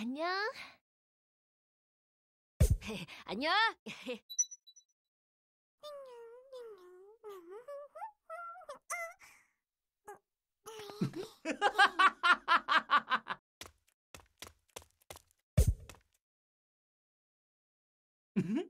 안녕. 안녕. Mm-hmm.